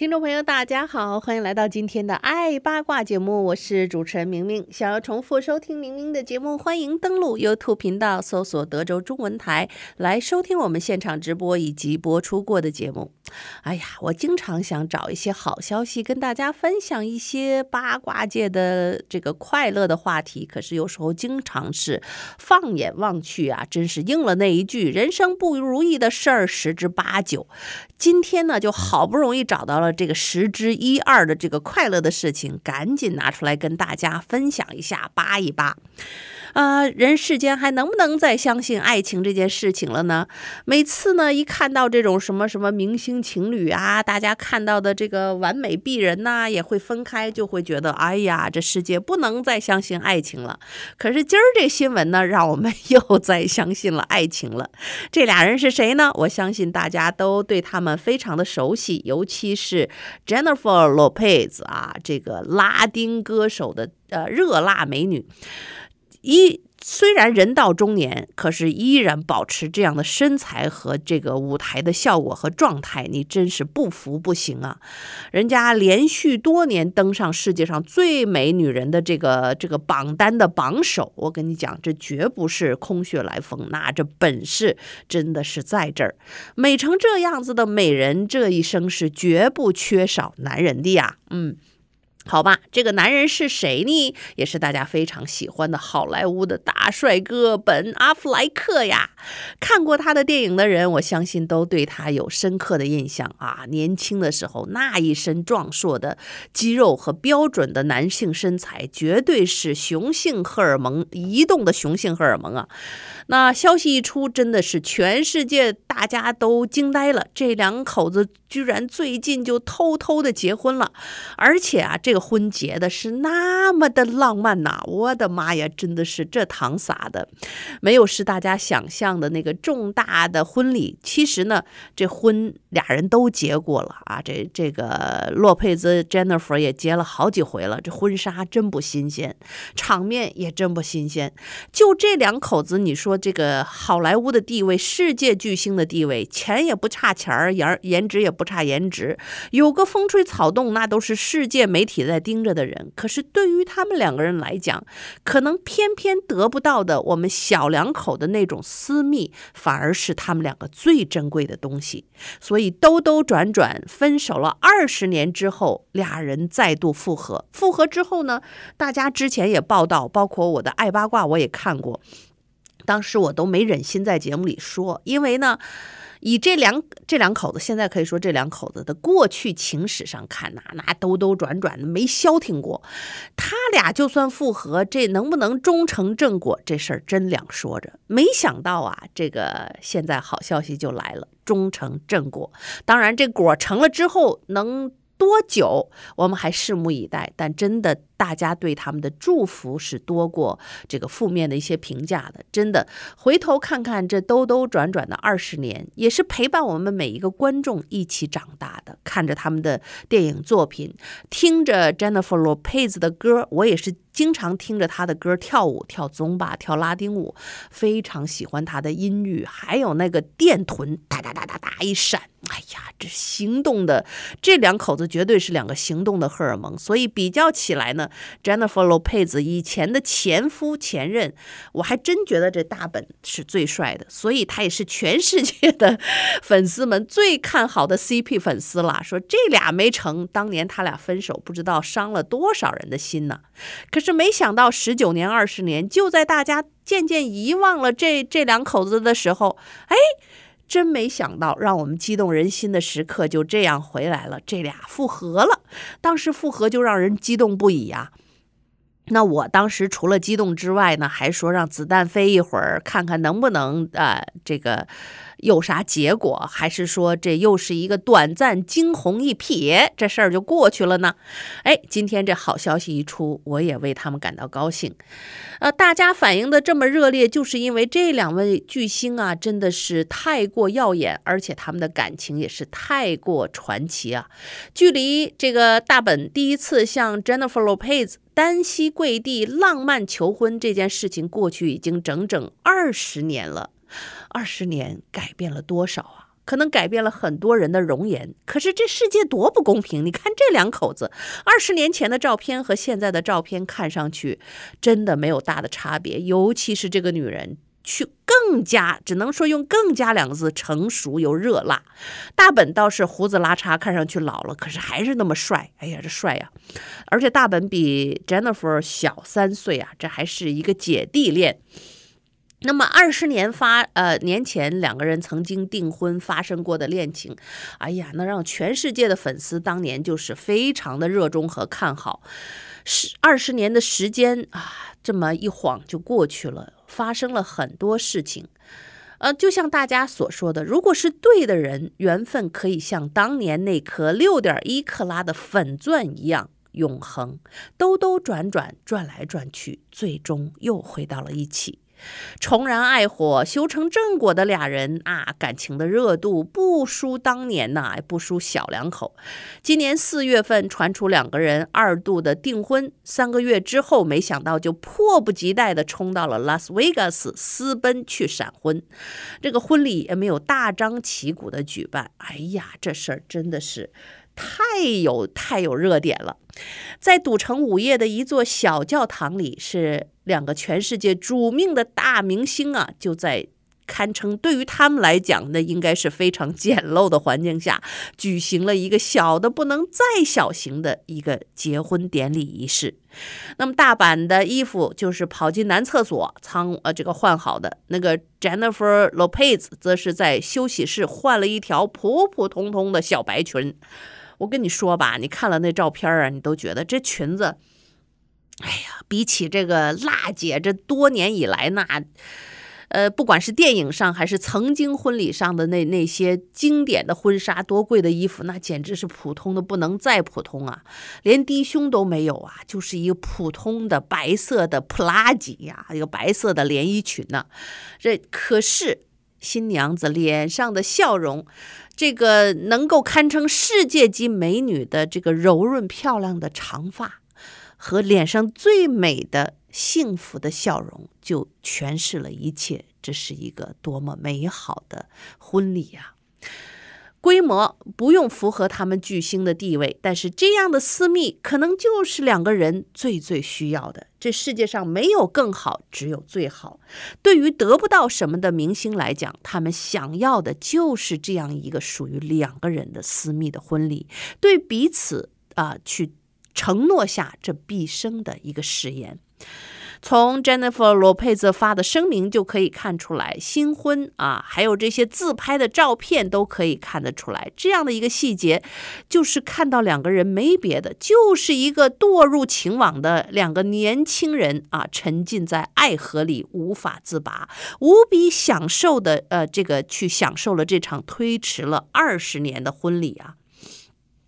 听众朋友，大家好，欢迎来到今天的爱八卦节目，我是主持人明明。想要重复收听明明的节目，欢迎登录 YouTube 频道，搜索德州中文台来收听我们现场直播以及播出过的节目。哎呀，我经常想找一些好消息跟大家分享，一些八卦界的这个快乐的话题，可是有时候经常是放眼望去啊，真是应了那一句“人生不如意的事儿十之八九”。今天呢，就好不容易找到了。这个十之一二的这个快乐的事情，赶紧拿出来跟大家分享一下，扒一扒。呃，人世间还能不能再相信爱情这件事情了呢？每次呢，一看到这种什么什么明星情侣啊，大家看到的这个完美璧人呐，也会分开，就会觉得，哎呀，这世界不能再相信爱情了。可是今儿这新闻呢，让我们又再相信了爱情了。这俩人是谁呢？我相信大家都对他们非常的熟悉，尤其是。Jennifer Lopez 啊，这个拉丁歌手的呃热辣美女一。虽然人到中年，可是依然保持这样的身材和这个舞台的效果和状态，你真是不服不行啊！人家连续多年登上世界上最美女人的这个这个榜单的榜首，我跟你讲，这绝不是空穴来风，那这本事真的是在这儿。美成这样子的美人，这一生是绝不缺少男人的呀，嗯。好吧，这个男人是谁呢？也是大家非常喜欢的好莱坞的大帅哥本阿弗莱克呀。看过他的电影的人，我相信都对他有深刻的印象啊。年轻的时候那一身壮硕的肌肉和标准的男性身材，绝对是雄性荷尔蒙移动的雄性荷尔蒙啊。那消息一出，真的是全世界大家都惊呆了。这两口子居然最近就偷偷的结婚了，而且啊这。这个婚结的是那么的浪漫呐！我的妈呀，真的是这糖撒的，没有是大家想象的那个重大的婚礼。其实呢，这婚俩人都结过了啊。这这个洛佩兹·詹 e r 也结了好几回了。这婚纱真不新鲜，场面也真不新鲜。就这两口子，你说这个好莱坞的地位，世界巨星的地位，钱也不差钱儿，颜颜值也不差颜值。有个风吹草动，那都是世界媒体。也在盯着的人，可是对于他们两个人来讲，可能偏偏得不到的我们小两口的那种私密，反而是他们两个最珍贵的东西。所以兜兜转转，分手了二十年之后，俩人再度复合。复合之后呢，大家之前也报道，包括我的爱八卦我也看过，当时我都没忍心在节目里说，因为呢。以这两这两口子现在可以说这两口子的过去情史上看呐，那兜兜转转的没消停过。他俩就算复合，这能不能终成正果，这事儿真两说着。没想到啊，这个现在好消息就来了，终成正果。当然，这果成了之后能多久，我们还拭目以待。但真的。大家对他们的祝福是多过这个负面的一些评价的，真的。回头看看这兜兜转转的二十年，也是陪伴我们每一个观众一起长大的。看着他们的电影作品，听着 Jennifer Lopez 的歌，我也是经常听着她的歌跳舞，跳棕巴，跳拉丁舞，非常喜欢他的音域，还有那个电臀，哒哒哒哒哒一闪，哎呀，这行动的这两口子绝对是两个行动的荷尔蒙，所以比较起来呢。Jennifer Lopez 以前的前夫前任，我还真觉得这大本是最帅的，所以他也是全世界的粉丝们最看好的 CP 粉丝了。说这俩没成，当年他俩分手，不知道伤了多少人的心呢。可是没想到十九年二十年，就在大家渐渐遗忘了这这两口子的时候，哎。真没想到，让我们激动人心的时刻就这样回来了。这俩复合了，当时复合就让人激动不已啊。那我当时除了激动之外呢，还说让子弹飞一会儿，看看能不能啊这个。有啥结果？还是说这又是一个短暂惊鸿一瞥，这事儿就过去了呢？哎，今天这好消息一出，我也为他们感到高兴。呃，大家反应的这么热烈，就是因为这两位巨星啊，真的是太过耀眼，而且他们的感情也是太过传奇啊。距离这个大本第一次向 Jennifer Lopez 单膝跪地浪漫求婚这件事情过去，已经整整二十年了。二十年改变了多少啊？可能改变了很多人的容颜。可是这世界多不公平！你看这两口子，二十年前的照片和现在的照片看上去真的没有大的差别。尤其是这个女人，去更加只能说用“更加”两个字，成熟又热辣。大本倒是胡子拉碴，看上去老了，可是还是那么帅。哎呀，这帅呀！而且大本比 Jennifer 小三岁啊，这还是一个姐弟恋。那么二十年发呃年前两个人曾经订婚发生过的恋情，哎呀，那让全世界的粉丝当年就是非常的热衷和看好。十二十年的时间啊，这么一晃就过去了，发生了很多事情。呃，就像大家所说的，如果是对的人，缘分可以像当年那颗六点一克拉的粉钻一样永恒。兜兜转转，转来转去，最终又回到了一起。重燃爱火、修成正果的俩人啊，感情的热度不输当年呐，不输小两口。今年四月份传出两个人二度的订婚，三个月之后，没想到就迫不及待的冲到了拉斯维加斯私奔去闪婚。这个婚礼也没有大张旗鼓的举办，哎呀，这事儿真的是太有太有热点了。在赌城午夜的一座小教堂里是。两个全世界主命的大明星啊，就在堪称对于他们来讲那应该是非常 简陋的环境下，举行了一个小的不能再小型的一个结婚典礼仪式。那么大版的衣服就是跑进男厕所仓呃这个换好的，那个 Jennifer Lopez 则是在休息室换了一条普普通通的小白裙。我跟你说吧，你看了那照片啊，你都觉得这裙子。哎呀，比起这个娜姐，这多年以来那，呃，不管是电影上还是曾经婚礼上的那那些经典的婚纱，多贵的衣服，那简直是普通的不能再普通啊，连低胸都没有啊，就是一个普通的白色的普拉吉呀，一个白色的连衣裙呢。这可是新娘子脸上的笑容，这个能够堪称世界级美女的这个柔润漂亮的长发。和脸上最美的幸福的笑容，就诠释了一切。这是一个多么美好的婚礼呀！规模不用符合他们巨星的地位，但是这样的私密，可能就是两个人最最需要的。这世界上没有更好，只有最好。对于得不到什么的明星来讲，他们想要的就是这样一个属于两个人的私密的婚礼，对彼此啊去。承诺下这毕生的一个誓言，从 Jennifer 罗佩 p 发的声明就可以看出来，新婚啊，还有这些自拍的照片都可以看得出来，这样的一个细节，就是看到两个人没别的，就是一个堕入情网的两个年轻人啊，沉浸在爱河里无法自拔，无比享受的呃，这个去享受了这场推迟了二十年的婚礼啊。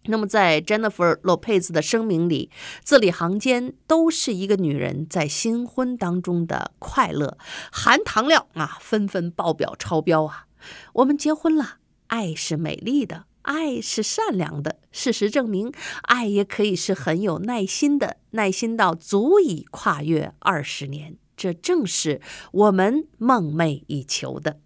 那么，在 Jennifer Lopez 的声明里，字里行间都是一个女人在新婚当中的快乐。含糖料啊，纷纷爆表超标啊！我们结婚了，爱是美丽的，爱是善良的。事实证明，爱也可以是很有耐心的，耐心到足以跨越二十年。这正是我们梦寐以求的。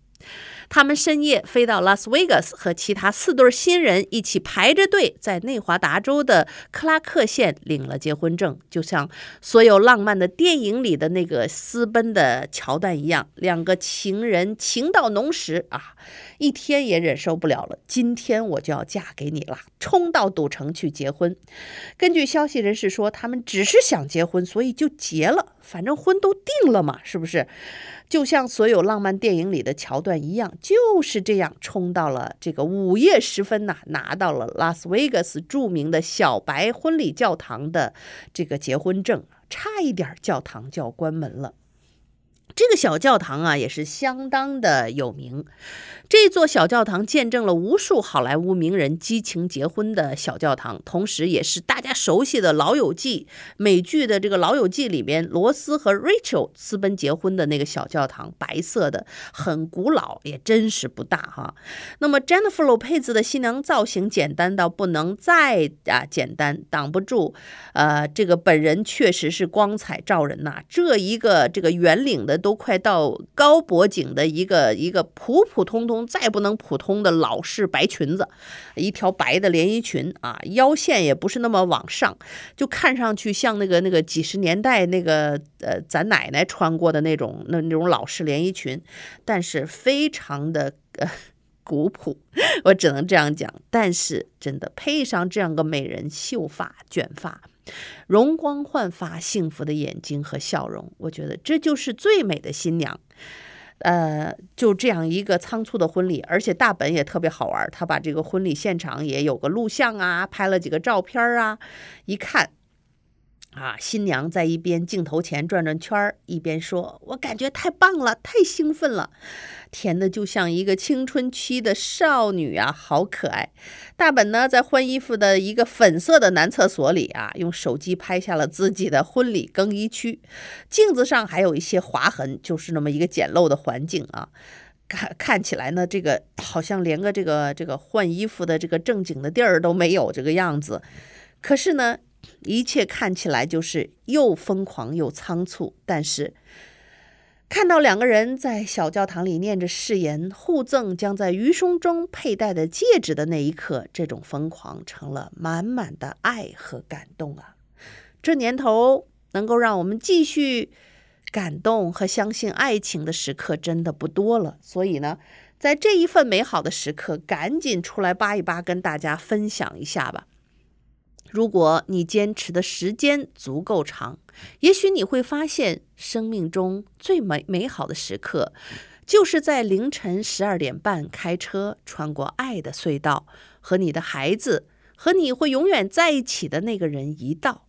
他们深夜飞到拉斯维加斯，和其他四对新人一起排着队，在内华达州的克拉克县领了结婚证，就像所有浪漫的电影里的那个私奔的桥段一样，两个情人情到浓时啊。一天也忍受不了了，今天我就要嫁给你了，冲到赌城去结婚。根据消息人士说，他们只是想结婚，所以就结了，反正婚都定了嘛，是不是？就像所有浪漫电影里的桥段一样，就是这样冲到了这个午夜时分呐，拿到了拉斯维加斯著名的小白婚礼教堂的这个结婚证，差一点教堂就要关门了。这个小教堂啊，也是相当的有名。这座小教堂见证了无数好莱坞名人激情结婚的小教堂，同时也是大家熟悉的老友记美剧的这个老友记里边罗斯和 Rachel 私奔结婚的那个小教堂。白色的，很古老，也真是不大哈。那么 Jennifer Lopez 的新娘造型简单到不能再啊简单，挡不住。呃，这个本人确实是光彩照人呐。这一个这个圆领的。都快到高脖颈的一个一个普普通通，再不能普通的老式白裙子，一条白的连衣裙啊，腰线也不是那么往上，就看上去像那个那个几十年代那个呃咱奶奶穿过的那种那那种老式连衣裙，但是非常的呃古朴，我只能这样讲。但是真的配上这样个美人秀发卷发。容光焕发、幸福的眼睛和笑容，我觉得这就是最美的新娘。呃，就这样一个仓促的婚礼，而且大本也特别好玩，他把这个婚礼现场也有个录像啊，拍了几个照片啊，一看。啊，新娘在一边镜头前转转圈儿，一边说：“我感觉太棒了，太兴奋了，甜的就像一个青春期的少女啊，好可爱。”大本呢，在换衣服的一个粉色的男厕所里啊，用手机拍下了自己的婚礼更衣区，镜子上还有一些划痕，就是那么一个简陋的环境啊。看看起来呢，这个好像连个这个这个换衣服的这个正经的地儿都没有这个样子，可是呢。一切看起来就是又疯狂又仓促，但是看到两个人在小教堂里念着誓言、互赠将在余生中佩戴的戒指的那一刻，这种疯狂成了满满的爱和感动啊！这年头能够让我们继续感动和相信爱情的时刻真的不多了，所以呢，在这一份美好的时刻，赶紧出来扒一扒，跟大家分享一下吧。如果你坚持的时间足够长，也许你会发现，生命中最美美好的时刻，就是在凌晨十二点半开车穿过爱的隧道，和你的孩子，和你会永远在一起的那个人一道。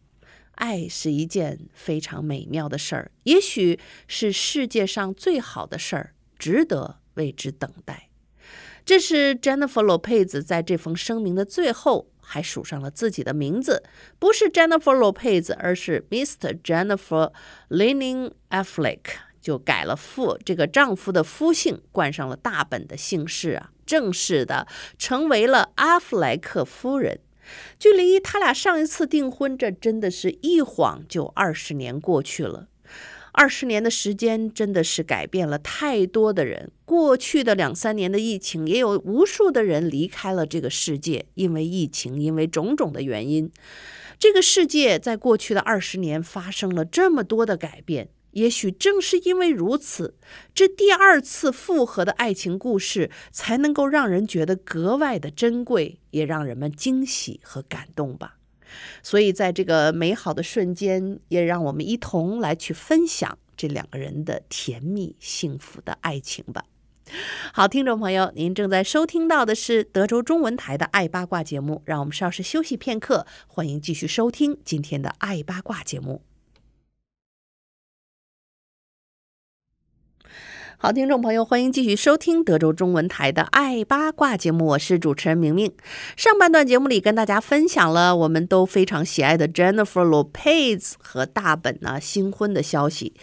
爱是一件非常美妙的事儿，也许是世界上最好的事儿，值得为之等待。这是 Jennifer Lopez 在这封声明的最后。还署上了自己的名字，不是 Jennifer Lopez，而是 Mr. Jennifer l e n i n Affleck，就改了夫这个丈夫的夫姓，冠上了大本的姓氏啊，正式的成为了阿弗莱克夫人。距离他俩上一次订婚，这真的是一晃就二十年过去了。二十年的时间真的是改变了太多的人。过去的两三年的疫情，也有无数的人离开了这个世界，因为疫情，因为种种的原因，这个世界在过去的二十年发生了这么多的改变。也许正是因为如此，这第二次复合的爱情故事才能够让人觉得格外的珍贵，也让人们惊喜和感动吧。所以，在这个美好的瞬间，也让我们一同来去分享这两个人的甜蜜幸福的爱情吧。好，听众朋友，您正在收听到的是德州中文台的《爱八卦》节目。让我们稍事休息片刻，欢迎继续收听今天的《爱八卦》节目。好，听众朋友，欢迎继续收听德州中文台的《爱八卦》节目，我是主持人明明。上半段节目里跟大家分享了我们都非常喜爱的 Jennifer Lopez 和大本呢新婚的消息。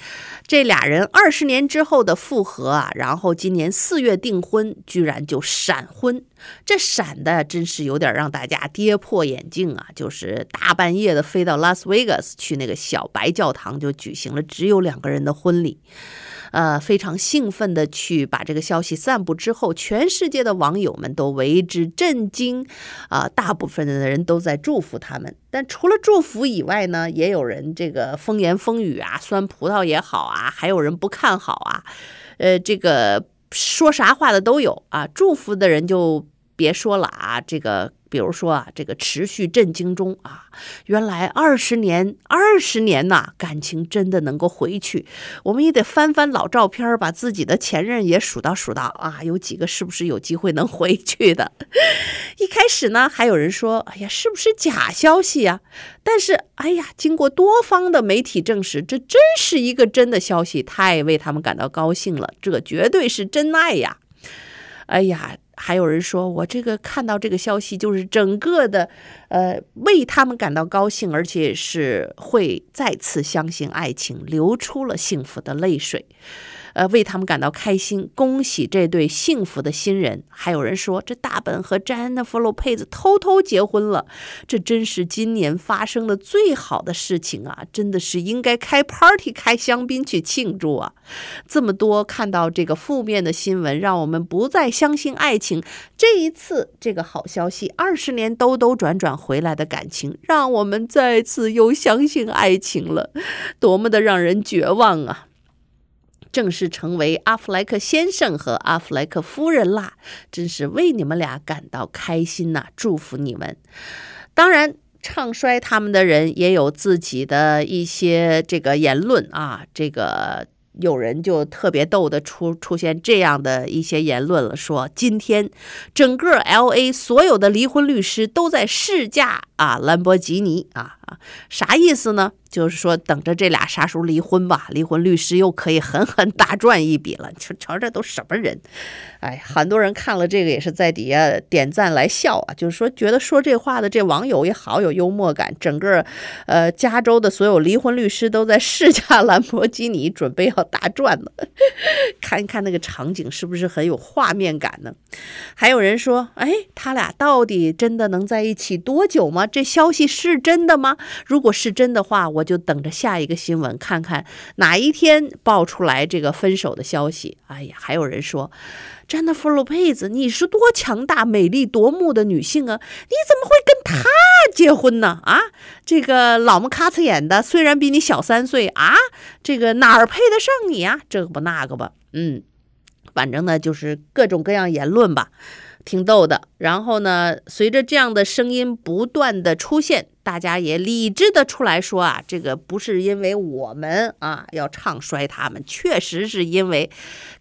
这俩人二十年之后的复合啊，然后今年四月订婚，居然就闪婚，这闪的真是有点让大家跌破眼镜啊！就是大半夜的飞到 Las Vegas 去那个小白教堂，就举行了只有两个人的婚礼。呃，非常兴奋的去把这个消息散布之后，全世界的网友们都为之震惊，啊，大部分的人都在祝福他们。但除了祝福以外呢，也有人这个风言风语啊，酸葡萄也好啊，还有人不看好啊，呃，这个说啥话的都有啊，祝福的人就别说了啊，这个。比如说啊，这个持续震惊中啊，原来二十年二十年呐，感情真的能够回去，我们也得翻翻老照片，把自己的前任也数到数到啊，有几个是不是有机会能回去的？一开始呢，还有人说，哎呀，是不是假消息呀？但是，哎呀，经过多方的媒体证实，这真是一个真的消息，太为他们感到高兴了，这绝对是真爱呀！哎呀。还有人说，我这个看到这个消息，就是整个的，呃，为他们感到高兴，而且是会再次相信爱情，流出了幸福的泪水。呃，为他们感到开心，恭喜这对幸福的新人。还有人说，这大本和詹妮弗洛佩兹偷偷结婚了，这真是今年发生的最好的事情啊！真的是应该开 party、开香槟去庆祝啊！这么多看到这个负面的新闻，让我们不再相信爱情。这一次，这个好消息，二十年兜兜转转回来的感情，让我们再次又相信爱情了，多么的让人绝望啊！正式成为阿弗莱克先生和阿弗莱克夫人啦，真是为你们俩感到开心呐！祝福你们。当然，唱衰他们的人也有自己的一些这个言论啊。这个有人就特别逗的出出现这样的一些言论了，说今天整个 L A 所有的离婚律师都在试驾。啊，兰博基尼啊啊，啥意思呢？就是说等着这俩啥时候离婚吧，离婚律师又可以狠狠大赚一笔了。瞧瞧这都什么人？哎，很多人看了这个也是在底下点赞来笑啊，就是说觉得说这话的这网友也好有幽默感。整个呃，加州的所有离婚律师都在试驾兰博基尼，准备要大赚呢。看一看那个场景是不是很有画面感呢？还有人说，哎，他俩到底真的能在一起多久吗？这消息是真的吗？如果是真的话，我就等着下一个新闻，看看哪一天爆出来这个分手的消息。哎呀，还有人说，詹娜·弗洛佩兹，你是多强大、美丽夺目的女性啊！你怎么会跟他结婚呢？啊，这个老么咔嚓眼的虽然比你小三岁啊，这个哪儿配得上你啊？这个不那个吧，嗯，反正呢，就是各种各样言论吧。挺逗的，然后呢？随着这样的声音不断的出现，大家也理智的出来说啊，这个不是因为我们啊要唱衰他们，确实是因为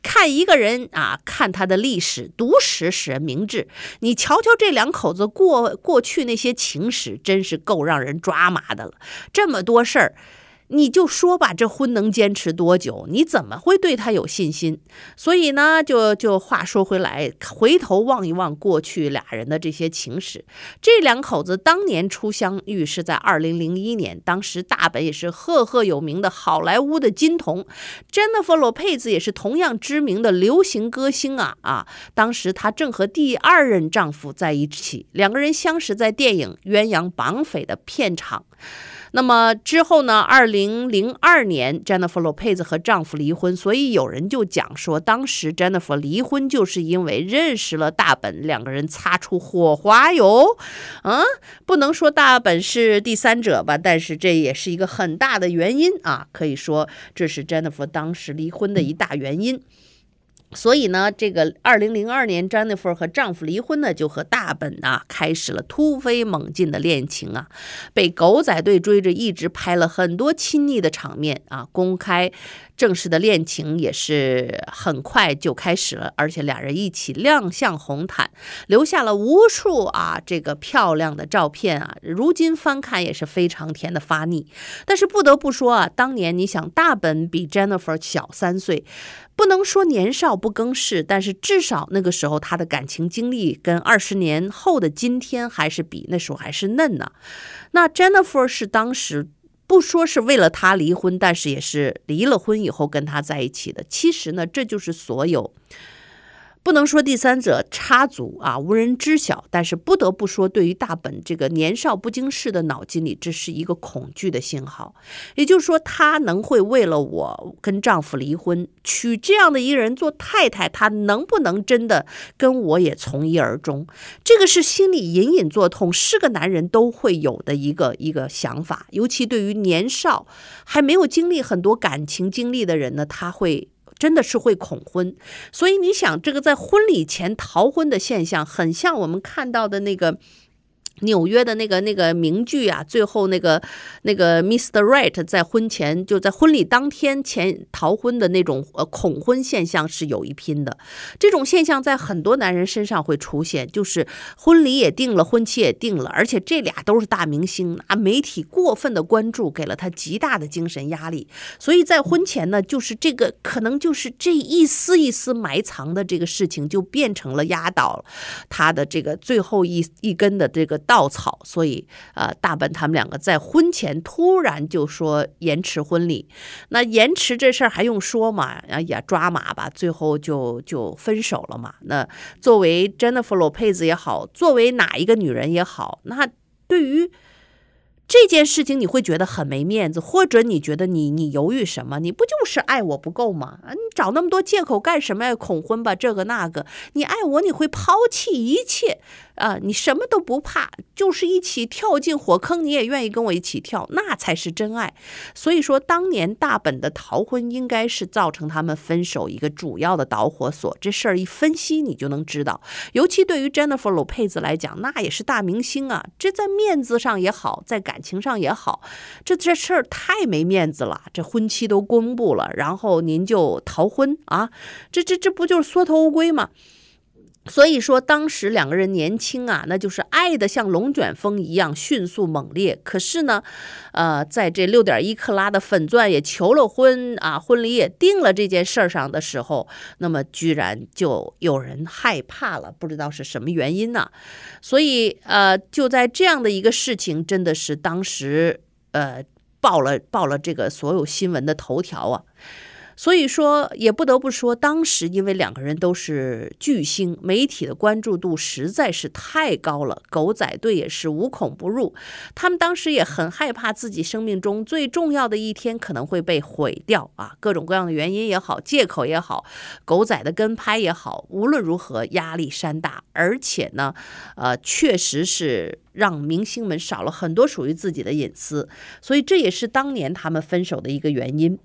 看一个人啊，看他的历史，读史使人明智。你瞧瞧这两口子过过去那些情史，真是够让人抓麻的了，这么多事儿。你就说吧，这婚能坚持多久？你怎么会对他有信心？所以呢，就就话说回来，回头望一望过去俩人的这些情史。这两口子当年初相遇是在2001年，当时大本也是赫赫有名的好莱坞的金童，Jennifer Lopez 也是同样知名的流行歌星啊啊！当时她正和第二任丈夫在一起，两个人相识在电影《鸳鸯绑匪》的片场。那么之后呢？二零零二年，Jennifer Lopez 和丈夫离婚，所以有人就讲说，当时 Jennifer 离婚就是因为认识了大本，两个人擦出火花哟。嗯，不能说大本是第三者吧，但是这也是一个很大的原因啊。可以说，这是 Jennifer 当时离婚的一大原因。所以呢，这个二零零二年，Jennifer 和丈夫离婚呢，就和大本啊开始了突飞猛进的恋情啊，被狗仔队追着，一直拍了很多亲昵的场面啊，公开。正式的恋情也是很快就开始了，而且俩人一起亮相红毯，留下了无数啊这个漂亮的照片啊。如今翻看也是非常甜的发腻。但是不得不说啊，当年你想大本比 Jennifer 小三岁，不能说年少不更事，但是至少那个时候他的感情经历跟二十年后的今天还是比那时候还是嫩呢。那 Jennifer 是当时。不说是为了他离婚，但是也是离了婚以后跟他在一起的。其实呢，这就是所有。不能说第三者插足啊，无人知晓。但是不得不说，对于大本这个年少不经事的脑筋里，这是一个恐惧的信号。也就是说，她能会为了我跟丈夫离婚，娶这样的一个人做太太，她能不能真的跟我也从一而终？这个是心里隐隐作痛，是个男人都会有的一个一个想法。尤其对于年少还没有经历很多感情经历的人呢，他会。真的是会恐婚，所以你想，这个在婚礼前逃婚的现象，很像我们看到的那个。纽约的那个那个名剧啊，最后那个那个 Mr. r i g h t 在婚前就在婚礼当天前逃婚的那种呃恐婚现象是有一拼的。这种现象在很多男人身上会出现，就是婚礼也定了，婚期也定了，而且这俩都是大明星，啊，媒体过分的关注给了他极大的精神压力，所以在婚前呢，就是这个可能就是这一丝一丝埋藏的这个事情，就变成了压倒他的这个最后一一根的这个。稻草，所以呃，大本他们两个在婚前突然就说延迟婚礼，那延迟这事儿还用说吗？啊，也抓马吧，最后就就分手了嘛。那作为 j n i f e r l o p e z 也好，作为哪一个女人也好，那对于这件事情，你会觉得很没面子，或者你觉得你你犹豫什么？你不就是爱我不够吗？啊，你找那么多借口干什么呀？恐婚吧，这个那个，你爱我，你会抛弃一切。啊，你什么都不怕，就是一起跳进火坑，你也愿意跟我一起跳，那才是真爱。所以说，当年大本的逃婚应该是造成他们分手一个主要的导火索。这事儿一分析，你就能知道。尤其对于 Jennifer Lopez 来讲，那也是大明星啊，这在面子上也好，在感情上也好，这这事儿太没面子了。这婚期都公布了，然后您就逃婚啊？这这这不就是缩头乌龟吗？所以说，当时两个人年轻啊，那就是爱的像龙卷风一样迅速猛烈。可是呢，呃，在这六点一克拉的粉钻也求了婚啊，婚礼也定了这件事儿上的时候，那么居然就有人害怕了，不知道是什么原因呢？所以，呃，就在这样的一个事情，真的是当时呃报了报了这个所有新闻的头条啊。所以说，也不得不说，当时因为两个人都是巨星，媒体的关注度实在是太高了，狗仔队也是无孔不入。他们当时也很害怕自己生命中最重要的一天可能会被毁掉啊！各种各样的原因也好，借口也好，狗仔的跟拍也好，无论如何压力山大。而且呢，呃，确实是。让明星们少了很多属于自己的隐私，所以这也是当年他们分手的一个原因。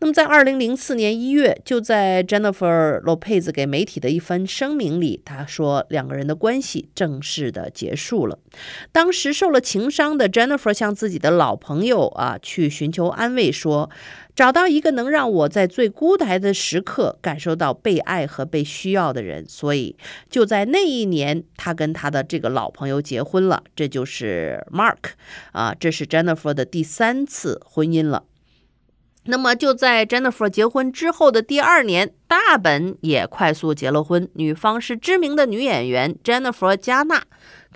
那么，在二零零四年一月，就在 Jennifer Lopez 给媒体的一番声明里，她说两个人的关系正式的结束了。当时受了情伤的 Jennifer 向自己的老朋友啊去寻求安慰，说。找到一个能让我在最孤单的时刻感受到被爱和被需要的人，所以就在那一年，他跟他的这个老朋友结婚了。这就是 Mark 啊，这是 Jennifer 的第三次婚姻了。那么就在 Jennifer 结婚之后的第二年，大本也快速结了婚，女方是知名的女演员 Jennifer 加纳。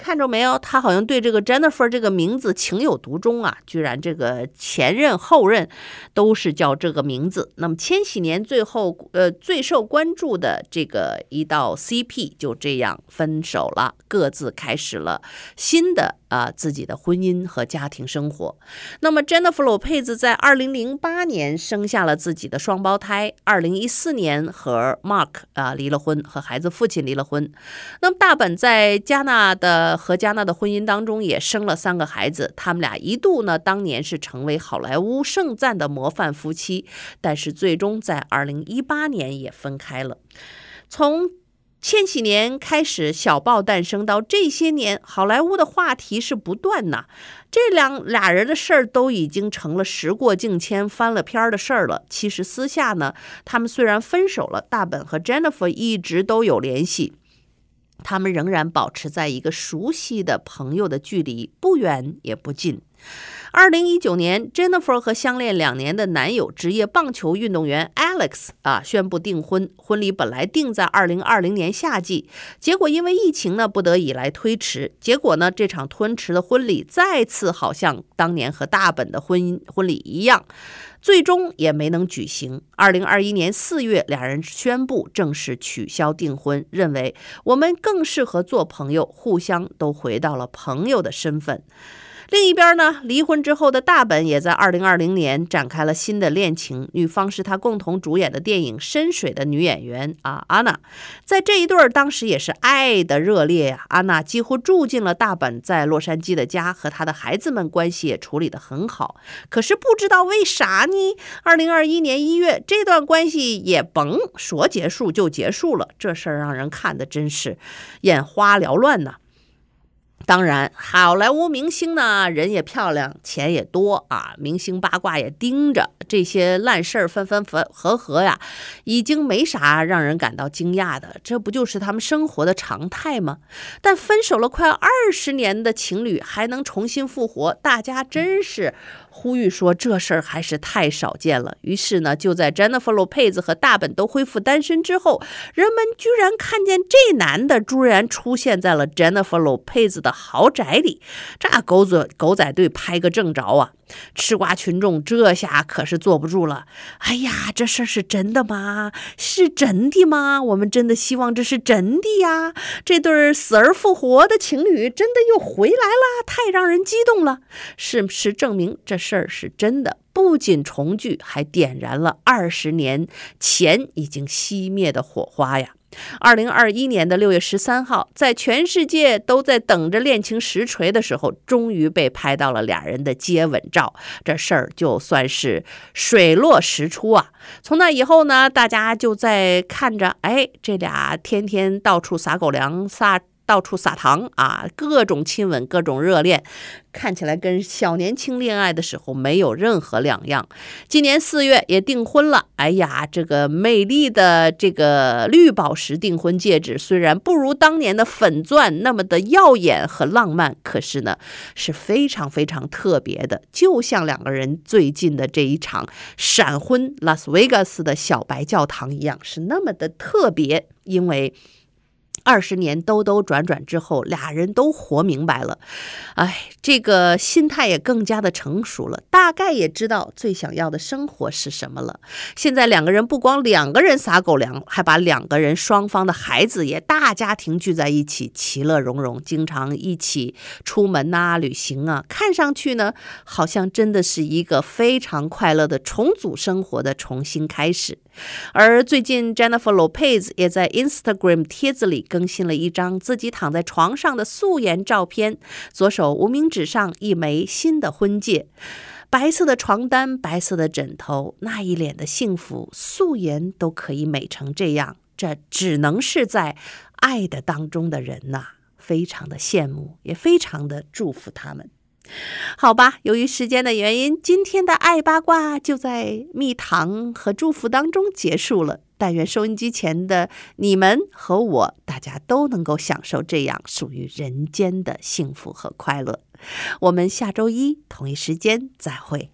看着没有，他好像对这个 Jennifer 这个名字情有独钟啊！居然这个前任后任都是叫这个名字。那么千禧年最后呃最受关注的这个一道 CP 就这样分手了，各自开始了新的。啊，自己的婚姻和家庭生活。那么，Jennifer Lopez 在2008年生下了自己的双胞胎。2014年和 Mark 啊离了婚，和孩子父亲离了婚。那么，大本在加纳的和加纳的婚姻当中也生了三个孩子。他们俩一度呢，当年是成为好莱坞盛赞的模范夫妻，但是最终在2018年也分开了。从千禧年开始，小报诞生到这些年，好莱坞的话题是不断呐。这两俩人的事儿都已经成了时过境迁、翻了篇儿的事儿了。其实私下呢，他们虽然分手了，大本和 Jennifer 一直都有联系，他们仍然保持在一个熟悉的朋友的距离，不远也不近。二零一九年，Jennifer 和相恋两年的男友、职业棒球运动员 Alex 啊，宣布订婚。婚礼本来定在二零二零年夏季，结果因为疫情呢，不得已来推迟。结果呢，这场推迟的婚礼，再次好像当年和大本的婚姻婚礼一样，最终也没能举行。二零二一年四月，俩人宣布正式取消订婚，认为我们更适合做朋友，互相都回到了朋友的身份。另一边呢，离婚之后的大本也在二零二零年展开了新的恋情，女方是他共同主演的电影《深水》的女演员啊安娜。在这一对儿当时也是爱的热烈呀，安娜几乎住进了大本在洛杉矶的家，和他的孩子们关系也处理的很好。可是不知道为啥呢，二零二一年一月，这段关系也甭说结束就结束了，这事儿让人看的真是眼花缭乱呢。当然，好莱坞明星呢，人也漂亮，钱也多啊，明星八卦也盯着，这些烂事儿分分分合合呀，已经没啥让人感到惊讶的，这不就是他们生活的常态吗？但分手了快二十年的情侣还能重新复活，大家真是。呼吁说这事儿还是太少见了。于是呢，就在 Jennifer Lopez 和大本都恢复单身之后，人们居然看见这男的居然出现在了 Jennifer Lopez 的豪宅里，这狗子狗仔队拍个正着啊！吃瓜群众这下可是坐不住了！哎呀，这事儿是真的吗？是真的吗？我们真的希望这是真的呀！这对死而复活的情侣真的又回来了，太让人激动了！事实证明这事儿是真的，不仅重聚，还点燃了二十年前已经熄灭的火花呀！二零二一年的六月十三号，在全世界都在等着恋情实锤的时候，终于被拍到了俩人的接吻照，这事儿就算是水落石出啊！从那以后呢，大家就在看着，哎，这俩天天到处撒狗粮撒。到处撒糖啊，各种亲吻，各种热恋，看起来跟小年轻恋爱的时候没有任何两样。今年四月也订婚了。哎呀，这个美丽的这个绿宝石订婚戒指，虽然不如当年的粉钻那么的耀眼和浪漫，可是呢，是非常非常特别的，就像两个人最近的这一场闪婚拉斯维加斯的小白教堂一样，是那么的特别，因为。二十年兜兜转转之后，俩人都活明白了，哎，这个心态也更加的成熟了，大概也知道最想要的生活是什么了。现在两个人不光两个人撒狗粮，还把两个人双方的孩子也大家庭聚在一起，其乐融融，经常一起出门呐、旅行啊。看上去呢，好像真的是一个非常快乐的重组生活的重新开始。而最近，Jennifer Lopez 也在 Instagram 帖子里更新了一张自己躺在床上的素颜照片，左手无名指上一枚新的婚戒，白色的床单，白色的枕头，那一脸的幸福，素颜都可以美成这样，这只能是在爱的当中的人呐，非常的羡慕，也非常的祝福他们。好吧，由于时间的原因，今天的爱八卦就在蜜糖和祝福当中结束了。但愿收音机前的你们和我，大家都能够享受这样属于人间的幸福和快乐。我们下周一同一时间再会。